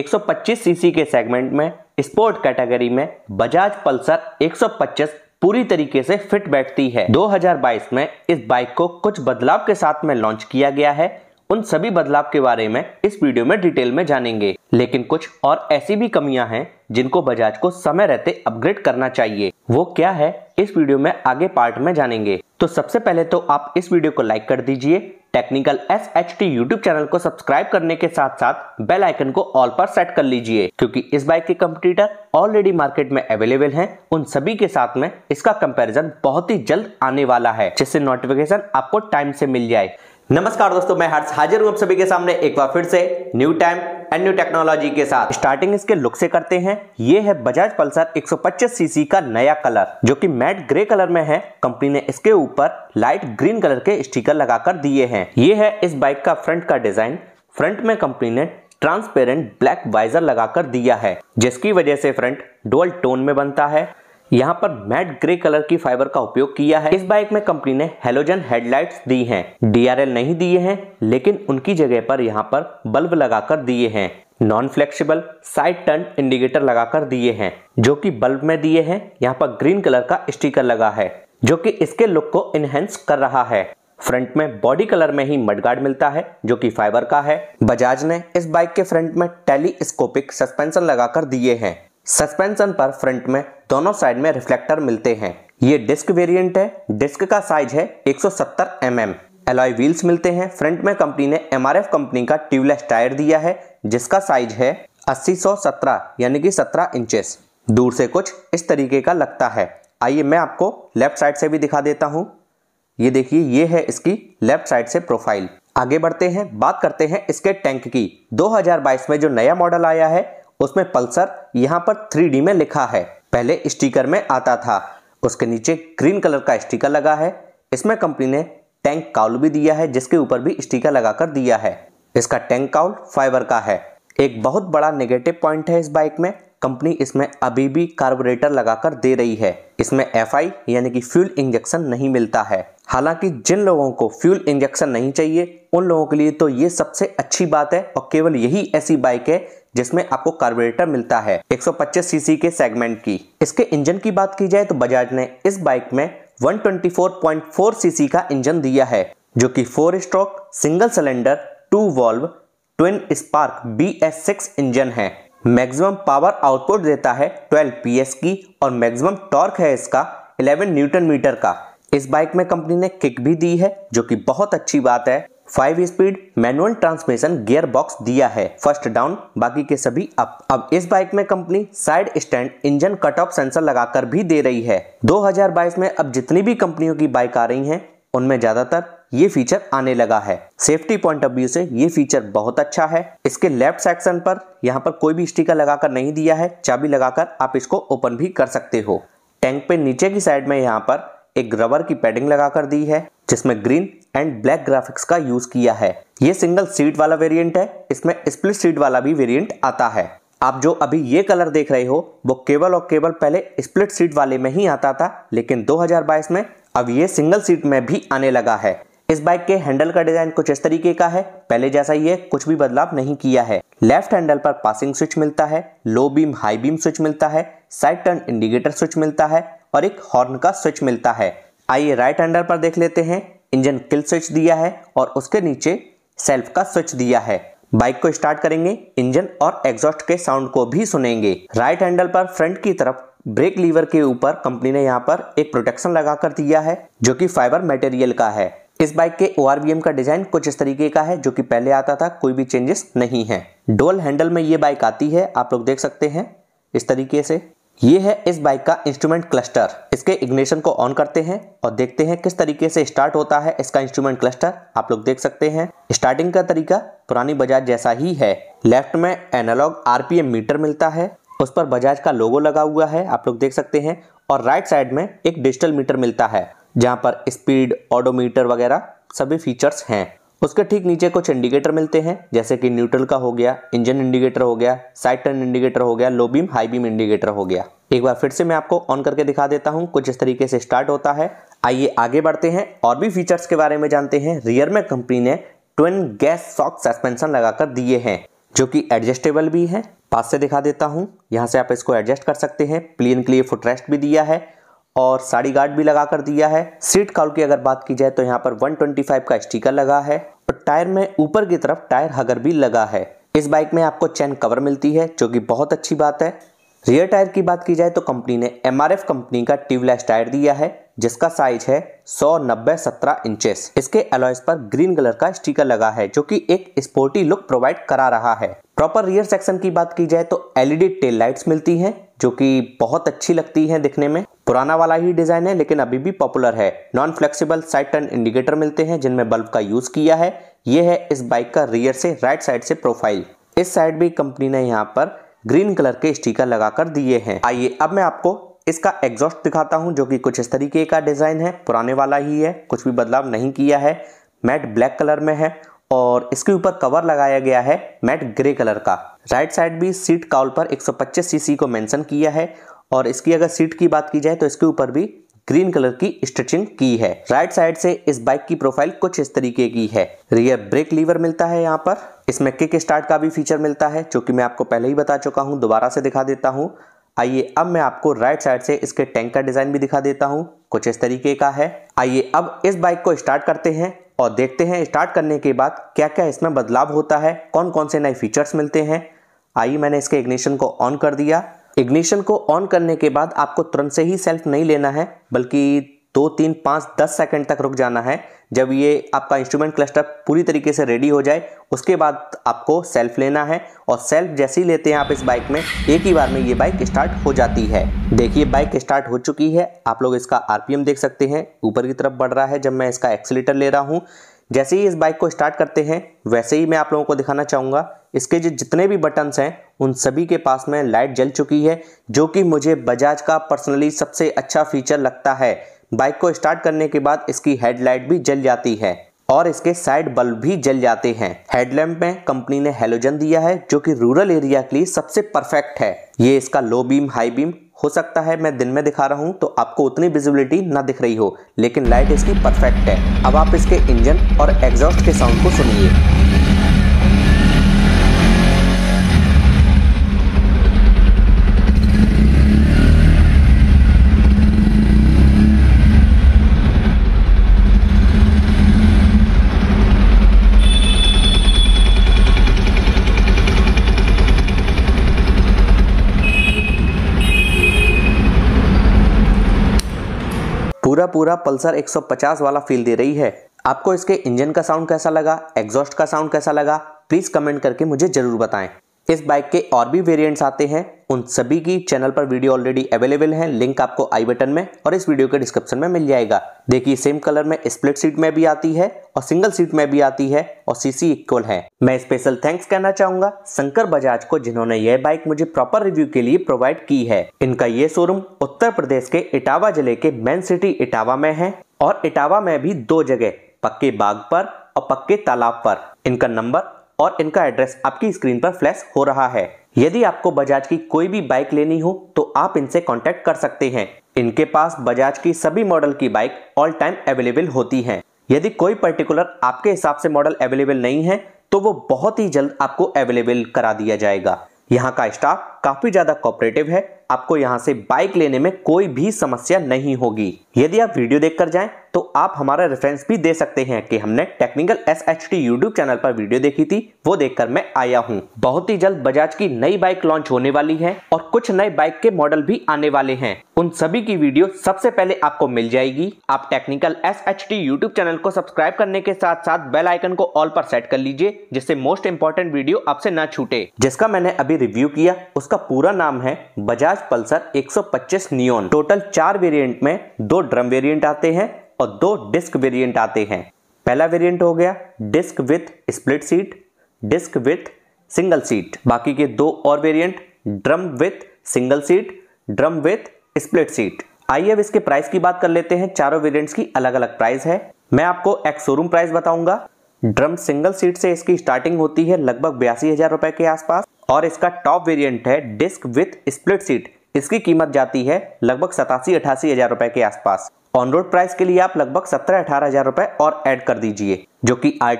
125 CC के segment में sport category में बजाज पल्सर 125 पूरी तरीके से फिट बैठती है 2022 में इस बाइक को कुछ बदलाव के साथ में लॉन्च किया गया है उन सभी बदलाव के बारे में इस वीडियो में डिटेल में जानेंगे लेकिन कुछ और ऐसी भी कमियां हैं जिनको बजाज को समय रहते अपग्रेड करना चाहिए वो क्या है इस वीडियो में आगे पार्ट में जानेंगे तो सबसे पहले तो आप इस वीडियो को लाइक कर दीजिए technical S H T YouTube channel को सब्सक्राइब करने के साथ साथ बेल आइकन को ऑल पर सेट कर लीजिए क्योंकि इस बाइक के कंपटीटर ऑलरेडी मार्केट में अवेलेबल हैं उन सभी के साथ में इसका कंपैरिजन बहुत ही जल्द आने वाला है जिससे नोटिफिकेशन आपको टाइम से मिल जाए नमस्कार दोस्तों मैं हर्ष हाजिर हूं आप सभी के सामने एक बार फिर से new time and new technology के साथ स्टार्टिंग इसके लुक से करते हैं ये है बजाज पल्सर 125 सीसी का नया कलर जो कि मैट ग्रे कलर में है कंपनी ने इसके ऊपर लाइट ग्रीन कलर के स्टिकर लगाकर दिए हैं ये है इस बाइक का फ्रंट का डिजाइन फ्रंट में कंपनी ने ट्रांसपेरेंट ब्लैक वाइजर लगाकर दिया है जिसकी वजह से फ्रंट डोल टोन में बनता है यहाँ पर मैट ग्रे कलर की फाइबर का उपयोग किया है इस बाइक में कंपनी ने हेलोजन हेडलाइट्स दी हैं डीआरएल नहीं दिए हैं लेकिन उनकी जगह पर यहाँ पर बल्ब लगाकर दिए हैं non flexible side turn indicator लगाकर दिए हैं जो कि बल्ब में दिए हैं यहाँ पर ग्रीन कलर का स्टीकर लगा है जो की इसके लुक को इनहेंस कर रहा है फ्रंट में बॉडी कलर में ही मडगार्ड मिलता है जो कि फाइबर का है बजाज ने इस बाइक के फ्रंट में टेलीस्कोपिक सस्पेंशन लगाकर दिए हैं सस्पेंशन पर फ्रंट में दोनों साइड में रिफ्लेक्टर मिलते हैं ये डिस्क वेरिएंट है डिस्क का साइज है 170 सत्तर mm. एलॉय व्हील्स मिलते हैं फ्रंट में कंपनी ने एम कंपनी का ट्यूबलेस टायर दिया है जिसका साइज है अस्सी सौ सत्रह यानी कि सत्रह इंचेस दूर से कुछ इस तरीके का लगता है आइए मैं आपको लेफ्ट साइड से भी दिखा देता हूँ ये देखिए ये है इसकी लेफ्ट साइड से प्रोफाइल आगे बढ़ते हैं बात करते हैं इसके टैंक की 2022 में जो नया मॉडल आया है उसमें पल्सर यहाँ पर थ्री में लिखा है पहले स्टिकर में आता था उसके नीचे ग्रीन कलर का स्टिकर लगा है इसमें कंपनी ने टैंक काउल भी दिया है जिसके ऊपर भी स्टिकर लगाकर दिया है इसका टैंक काउल फाइबर का है एक बहुत बड़ा नेगेटिव पॉइंट है इस बाइक में कंपनी इसमें अभी भी कार्बोरेटर लगाकर दे रही है इसमें एफ यानी कि फ्यूल इंजेक्शन नहीं मिलता है हालांकि जिन लोगों को फ्यूल इंजेक्शन नहीं चाहिए उन लोगों के लिए तो ये सबसे अच्छी बात है और केवल यही ऐसी बाइक है जिसमें आपको कार्बोरेटर मिलता है 125 सीसी के सेगमेंट की इसके इंजन की बात की जाए तो बजाज ने इस बाइक में 124.4 सीसी का इंजन दिया है जो कि four stroke single cylinder two valve twin spark B S six engine है मैक्सिमम पावर आउटपुट देता है 12 पीएस की और मैक्सिमम टॉर्क है इसका 11 न्यूटन मीटर का इस बाइक में कंपनी ने किक भी दी है जो कि बहुत अच्छी बात है five speed manual transmission gear box दिया है फर्स्ट डाउन बाकी के सभी अप अब इस बाइक में company side stand engine cut off sensor लगाकर भी दे रही है 2022 में अब जितनी भी कंपनियों की बाइक आ रही हैं उनमें ज्यादातर ये फीचर आने लगा है सेफ्टी पॉइंट ऑफ व्यू से ये फीचर बहुत अच्छा है इसके लेफ्ट सेक्शन पर यहाँ पर कोई भी स्टीकर लगाकर नहीं दिया है चाबी लगाकर आप इसको ओपन भी कर सकते हो टैंक पे नीचे की साइड में यहाँ पर एक रबर की पैडिंग लगाकर दी है जिसमें ग्रीन एंड ब्लैक ग्राफिक्स का यूज किया है ये सिंगल सीट वाला वेरिएंट है इसमें स्प्लिट सीट वाला भी वेरिएंट आता है आप जो अभी ये कलर देख रहे हो वो केवल और केवल पहले स्प्लिट सीट वाले में ही आता था लेकिन 2022 में अब ये सिंगल सीट में भी आने लगा है इस बाइक के हैंडल का डिजाइन कुछ इस तरीके का है पहले जैसा ही है कुछ भी बदलाव नहीं किया है लेफ्ट हैंडल पर पासिंग स्विच मिलता है low beam high beam switch मिलता है साइड टर्न इंडिकेटर स्विच मिलता है और एक हॉर्न का स्विच मिलता है आइए राइट हैंडल पर देख लेते हैं इंजन किल स्विच दिया है और उसके नीचे सेल्फ का स्विच दिया है बाइक को स्टार्ट करेंगे इंजन और एग्जॉस्ट के साउंड को भी सुनेंगे राइट हैंडल पर फ्रंट की तरफ ब्रेक लीवर के ऊपर कंपनी ने यहाँ पर एक प्रोटेक्शन लगाकर दिया है जो कि फाइबर मटेरियल का है इस बाइक के ओ का डिजाइन कुछ इस तरीके का है जो कि पहले आता था कोई भी चेंजेस नहीं है डोल हैंडल में ये बाइक आती है आप लोग देख सकते हैं इस तरीके से ये है इस बाइक का इंस्ट्रूमेंट क्लस्टर इसके इग्निशन को ऑन करते हैं और देखते हैं किस तरीके से स्टार्ट होता है इसका इंस्ट्रूमेंट क्लस्टर आप लोग देख सकते हैं स्टार्टिंग का तरीका पुरानी बजाज जैसा ही है लेफ्ट में एनालॉग आरपीएम मीटर मिलता है उस पर बजाज का लोगो लगा हुआ है आप लोग देख सकते हैं और राइट साइड में एक डिजिटल मीटर मिलता है जहाँ पर स्पीड ऑडोमीटर वगैरह सभी फीचर्स हैं उसके ठीक नीचे कुछ इंडिकेटर मिलते हैं जैसे कि न्यूट्रल का हो गया इंजन इंडिकेटर हो गया साइड टर्न इंडिकेटर हो गया low beam high beam indicator हो गया एक बार फिर से मैं आपको ऑन करके दिखा देता हूँ कुछ इस तरीके से स्टार्ट होता है आइए आगे बढ़ते हैं और भी फीचर्स के बारे में जानते हैं रियर में कंपनी ने ट्विन गैस सॉक सस्पेंशन लगाकर दिए हैं जो कि एडजस्टेबल भी है पास से दिखा देता हूँ यहाँ से आप इसको एडजस्ट कर सकते हैं प्लेन के लिए फुटरेस्ट भी दिया है और साड़ी गार्ड भी लगा कर दिया है सीट काउल की अगर बात की जाए तो यहाँ पर 125 का स्टिकर लगा है और टायर में ऊपर की तरफ टायर हगर भी लगा है इस बाइक में आपको चैन कवर मिलती है जो कि बहुत अच्छी बात है रियर टायर की बात की जाए तो कंपनी ने एम कंपनी का ट्यूबलेस टायर दिया है जिसका साइज है सौ नब्बे सत्रह इंचेस इसके अलॉयस पर ग्रीन कलर का स्टिकर लगा है जो कि एक स्पोर्टी लुक प्रोवाइड करा रहा है प्रॉपर रियर सेक्शन की बात की जाए तो एलईडी टेल लाइट्स मिलती हैं जो कि बहुत अच्छी लगती है दिखने में पुराना वाला ही डिज़ाइन है लेकिन अभी भी पॉपुलर है non flexible side turn indicator मिलते हैं जिनमें बल्ब का यूज़ किया है ये है इस बाइक का रियर से राइट साइड से प्रोफाइल इस साइड भी कंपनी ने यहाँ पर ग्रीन कलर के स्टीकर लगाकर दिए हैं आइए अब मैं आपको इसका एग्जॉस्ट दिखाता हूँ जो कि कुछ इस तरीके का डिज़ाइन है पुराने वाला ही है कुछ भी बदलाव नहीं किया है मैट ब्लैक कलर में है और इसके ऊपर कवर लगाया गया है मैट ग्रे कलर का राइट साइड भी सीट काउल पर 125 सीसी को मेंशन किया है और इसकी अगर सीट की बात की जाए तो इसके ऊपर भी ग्रीन कलर की स्टिचिंग की है राइट साइड से इस बाइक की प्रोफाइल कुछ इस तरीके की है रियर ब्रेक लीवर मिलता है यहाँ पर इसमें किक स्टार्ट का भी फीचर मिलता है जो कि मैं आपको पहले ही बता चुका हूँ दोबारा से दिखा देता हूँ आइए अब मैं आपको राइट साइड से इसके टैंक का डिजाइन भी दिखा देता हूँ कुछ इस तरीके का है आइए अब इस बाइक को स्टार्ट करते हैं और देखते हैं स्टार्ट करने के बाद क्या क्या इसमें बदलाव होता है कौन कौन से नए फीचर्स मिलते हैं आइए मैंने इसके इग्निशन को ऑन कर दिया इग्निशन को ऑन करने के बाद आपको तुरंत से ही सेल्फ नहीं लेना है बल्कि दो तीन पाँच दस सेकेंड तक रुक जाना है जब ये आपका इंस्ट्रूमेंट क्लस्टर पूरी तरीके से रेडी हो जाए उसके बाद आपको सेल्फ लेना है और सेल्फ जैसे ही लेते हैं आप इस बाइक में एक ही बार में ये बाइक स्टार्ट हो जाती है देखिए बाइक स्टार्ट हो चुकी है आप लोग इसका आरपीएम देख सकते हैं ऊपर की तरफ बढ़ रहा है जब मैं इसका एक्सीटर ले रहा हूँ जैसे ही इस बाइक को स्टार्ट करते हैं वैसे ही मैं आप लोगों को दिखाना चाहूँगा इसके जो जितने भी बटन्स हैं उन सभी के पास में लाइट जल चुकी है जो कि मुझे बजाज का पर्सनली सबसे अच्छा फीचर लगता है बाइक को स्टार्ट करने के बाद इसकी हेडलाइट भी जल जाती है और इसके साइड बल्ब भी जल जाते हैं हेडलैम्प में कंपनी ने हेलोजन दिया है जो कि रूरल एरिया के लिए सबसे परफेक्ट है ये इसका लो बीम हाई बीम हो सकता है मैं दिन में दिखा रहा हूँ तो आपको उतनी विजिबिलिटी ना दिख रही हो लेकिन लाइट इसकी परफेक्ट है अब आप इसके इंजन और एग्जॉस्ट के साउंड को सुनिए पूरा पूरा पल्सर 150 वाला फील दे रही है आपको इसके इंजन का साउंड कैसा लगा एग्जॉस्ट का साउंड कैसा लगा प्लीज़ कमेंट करके मुझे ज़रूर बताएं इस बाइक के और भी वेरिएंट्स आते हैं उन सभी की चैनल पर वीडियो ऑलरेडी अवेलेबल है लिंक आपको आई बटन में और इस वीडियो के डिस्क्रिप्शन में मिल जाएगा देखिए सेम कलर में स्प्लिट सीट में भी आती है और सिंगल सीट में भी आती है और सीसी इक्वल है मैं स्पेशल थैंक्स कहना चाहूंगा शंकर बजाज को जिन्होंने यह बाइक मुझे प्रॉपर रिव्यू के लिए प्रोवाइड की है इनका ये शोरूम उत्तर प्रदेश के इटावा जिले के मेन सिटी इटावा में है और इटावा में भी दो जगह पक्के बाग पर और पक्के तालाब पर इनका नंबर और इनका एड्रेस आपकी स्क्रीन पर फ्लैश हो रहा है यदि आपको बजाज की कोई भी बाइक लेनी हो तो आप इनसे कॉन्टेक्ट कर सकते हैं इनके पास बजाज की सभी मॉडल की बाइक ऑल टाइम अवेलेबल होती है यदि कोई पर्टिकुलर आपके हिसाब से मॉडल अवेलेबल नहीं है तो वो बहुत ही जल्द आपको अवेलेबल करा दिया जाएगा यहाँ का स्टाफ काफ़ी ज़्यादा कॉपरेटिव है आपको यहाँ से बाइक लेने में कोई भी समस्या नहीं होगी यदि आप वीडियो देखकर जाएं तो आप हमारा रेफरेंस भी दे सकते हैं कि हमने technical S H T YouTube channel पर वीडियो देखी थी वो देखकर मैं आया हूँ बहुत ही जल्द बजाज की नई बाइक लॉन्च होने वाली है और कुछ नए बाइक के मॉडल भी आने वाले हैं उन सभी की वीडियो सबसे पहले आपको मिल जाएगी आप technical S H T YouTube channel को सब्सक्राइब करने के साथ साथ बेल आइकन को ऑल पर सेट कर लीजिए जिससे मोस्ट इम्पोर्टेंट वीडियो आपसे ना छूटे जिसका मैंने अभी रिव्यू किया उसका पूरा नाम है बजाज पल्सर 125 नियोन टोटल चार वेरिएंट में दो ड्रम वेरिएंट आते हैं और दो डिस्क वेरिएंट आते हैं पहला वेरिएंट हो गया disc with split seat disc with single seat बाकी के दो और variant drum with single seat drum with split seat आइए अब इसके प्राइस की बात कर लेते हैं चारों वेरिएंट्स की अलग अलग प्राइस है मैं आपको एक्स शोरूम प्राइस बताऊंगा ड्रम सिंगल सीट से इसकी स्टार्टिंग होती है लगभग बयासी हजार रुपए के आसपास और इसका टॉप वेरिएंट है डिस्क विथ स्प्लिट सीट इसकी कीमत जाती है लगभग सतासी अठासी हज़ार रुपए के आसपास ऑन रोड प्राइस के लिए आप लगभग सत्रह अठारह हज़ार रुपए और ऐड कर दीजिए जो कि आर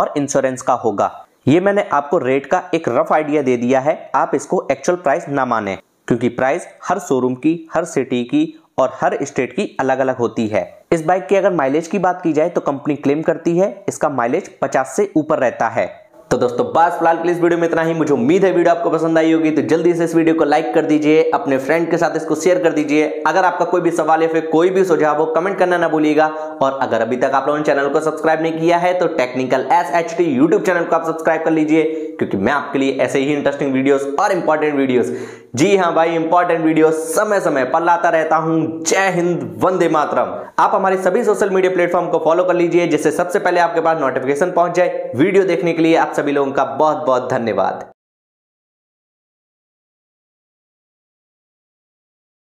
और इंश्योरेंस का होगा ये मैंने आपको रेट का एक रफ आइडिया दे दिया है आप इसको एक्चुअल प्राइस ना माने क्योंकि प्राइस हर शोरूम की हर सिटी की और हर स्टेट की अलग अलग होती है इस बाइक की अगर माइलेज की बात की जाए तो कंपनी क्लेम करती है इसका माइलेज 50 से ऊपर रहता है तो दोस्तों बस फिलहाल प्लीज वीडियो में इतना ही मुझे उम्मीद है वीडियो आपको पसंद आई होगी तो जल्दी से इस वीडियो को लाइक कर दीजिए अपने फ्रेंड के साथ इसको शेयर कर दीजिए अगर आपका कोई भी सवाल या फिर कोई भी सुझाव हो कमेंट करना ना भूलिएगा और अगर अभी तक आप लोगों ने चैनल को सब्सक्राइब नहीं किया है तो technical S H T YouTube channel को आप सब्सक्राइब कर लीजिए क्योंकि मैं आपके लिए ऐसे ही इंटरेस्टिंग वीडियो और इंपॉर्टेंट वीडियो जी हाँ भाई इंपॉर्टेंट वीडियो समय समय पर लाता रहता हूं जय हिंद वंदे मातरम आप हमारे सभी सोशल मीडिया प्लेटफॉर्म को फॉलो कर लीजिए जिससे सबसे पहले आपके पास नोटिफिकेशन पहुंच जाए वीडियो देखने के लिए आप सभी लोगों का बहुत बहुत धन्यवाद